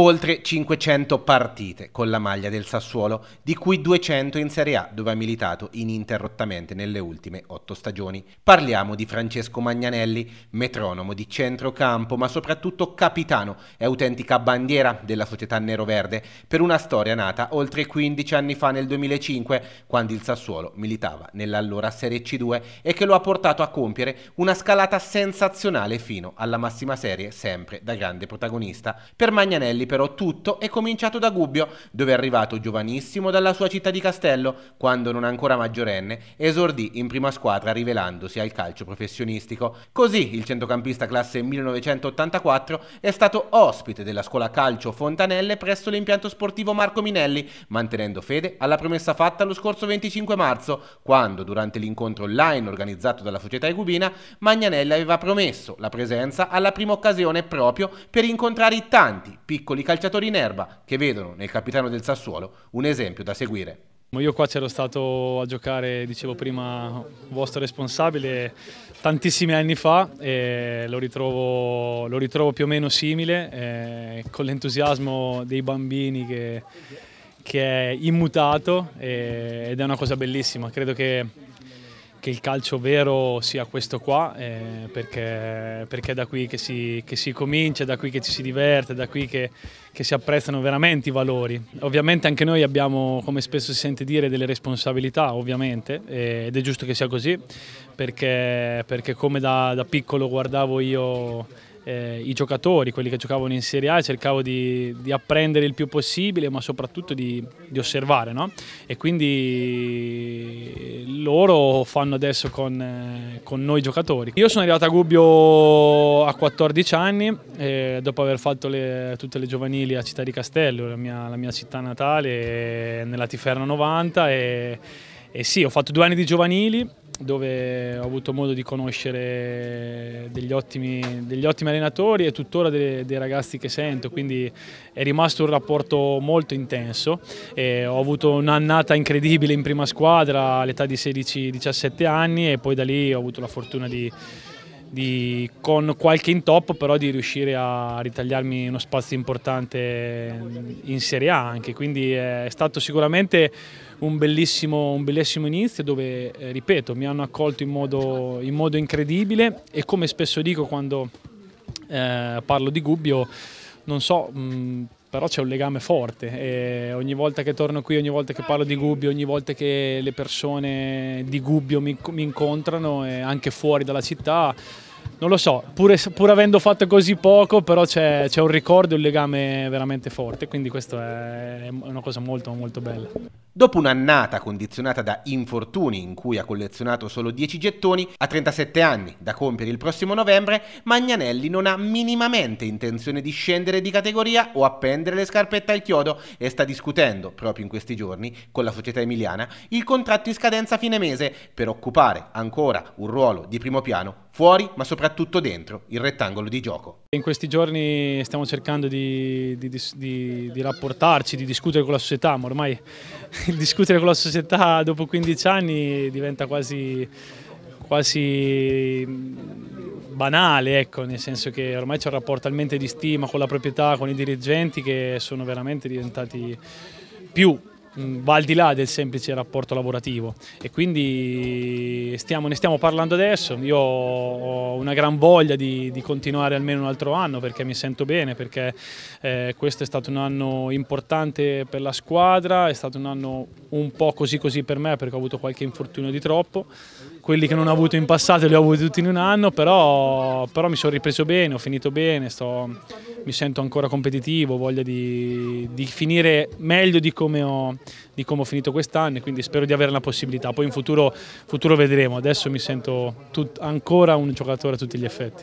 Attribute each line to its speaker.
Speaker 1: oltre 500 partite con la maglia del Sassuolo, di cui 200 in Serie A, dove ha militato ininterrottamente nelle ultime 8 stagioni. Parliamo di Francesco Magnanelli, metronomo di centrocampo, ma soprattutto capitano e autentica bandiera della società nero-verde, per una storia nata oltre 15 anni fa nel 2005, quando il Sassuolo militava nell'allora Serie C2 e che lo ha portato a compiere una scalata sensazionale fino alla massima serie, sempre da grande protagonista. Per Magnanelli però tutto è cominciato da Gubbio, dove è arrivato giovanissimo dalla sua città di Castello, quando non ancora maggiorenne, esordì in prima squadra rivelandosi al calcio professionistico. Così il centrocampista classe 1984 è stato ospite della scuola calcio Fontanelle presso l'impianto sportivo Marco Minelli, mantenendo fede alla promessa fatta lo scorso 25 marzo, quando durante l'incontro online organizzato dalla società Egubina, Magnanelli aveva promesso la presenza alla prima occasione proprio per incontrare i tanti piccoli singoli calciatori in erba che vedono nel capitano del Sassuolo un esempio da seguire. Io qua c'ero
Speaker 2: stato a giocare, dicevo prima, vostro responsabile tantissimi anni fa e lo ritrovo, lo ritrovo più o meno simile, eh, con l'entusiasmo dei bambini che, che è immutato eh, ed è una cosa bellissima. Credo che che il calcio vero sia questo qua, eh, perché, perché, è da qui che si, che si, comincia, da qui che ci si diverte, da qui che, che, si apprezzano veramente i valori. Ovviamente anche noi abbiamo, come spesso si sente dire, delle responsabilità, ovviamente, eh, ed è giusto che sia così, perché, perché come da, da piccolo guardavo io eh, i giocatori, quelli che giocavano in Serie A, cercavo di, di apprendere il più possibile, ma soprattutto di, di osservare. No? E quindi loro fanno adesso con, eh, con, noi giocatori. Io sono arrivato a Gubbio a 14 anni eh, dopo aver fatto le, tutte le giovanili a Città di Castello, la mia, la mia città natale, eh, nella Tiferna 90 e, e sì, ho fatto due anni di giovanili dove ho avuto modo di conoscere degli ottimi, degli ottimi allenatori e tuttora dei, dei, ragazzi che sento, quindi è rimasto un rapporto molto intenso. E ho avuto un'annata incredibile in prima squadra all'età di 16-17 anni e poi da lì ho avuto la fortuna di di, con qualche intoppo però di riuscire a ritagliarmi uno spazio importante in Serie A anche, quindi eh, è stato sicuramente un bellissimo, un bellissimo inizio dove, eh, ripeto, mi hanno accolto in modo, in modo, incredibile e come spesso dico quando eh, parlo di Gubbio, non so... Mh, mm, però c'è un legame forte e ogni volta che torno qui, ogni volta che parlo di Gubbio, ogni volta che le persone di Gubbio mi, mi incontrano e anche fuori dalla città, non lo so, pur, pur avendo fatto così poco, però c'è, un ricordo e un legame veramente forte, quindi questa è una cosa molto molto bella.
Speaker 1: Dopo un'annata condizionata da infortuni in cui ha collezionato solo 10 gettoni, a 37 anni, da compiere il prossimo novembre, Magnanelli non ha minimamente intenzione di scendere di categoria o appendere le scarpette al chiodo e sta discutendo, proprio in questi giorni, con la società emiliana, il contratto in scadenza a fine mese per occupare ancora un ruolo di primo piano fuori ma soprattutto dentro il rettangolo di gioco.
Speaker 2: In questi giorni stiamo cercando di, di, di, di rapportarci, di discutere con la società, ma ormai discutere con la società dopo 15 anni diventa quasi, quasi mm, banale, ecco, nel senso che ormai c'è un rapporto talmente di stima con la proprietà, con i dirigenti che sono veramente diventati più Mm, va al di là del semplice rapporto lavorativo e quindi stiamo, ne stiamo parlando adesso, io ho una gran voglia di, di, continuare almeno un altro anno perché mi sento bene, perché eh, questo è stato un anno importante per la squadra, è stato un anno un po' così così per me perché ho avuto qualche infortunio di troppo quelli che non ho avuto in passato li ho avuti tutti in un anno, però, però mi sono ripreso bene, ho finito bene, sto, mi sento ancora competitivo, voglia di, di finire meglio di come ho, di come ho finito quest'anno e quindi spero di avere la possibilità, poi in futuro, futuro vedremo, adesso mi sento tut, ancora un giocatore a tutti gli effetti.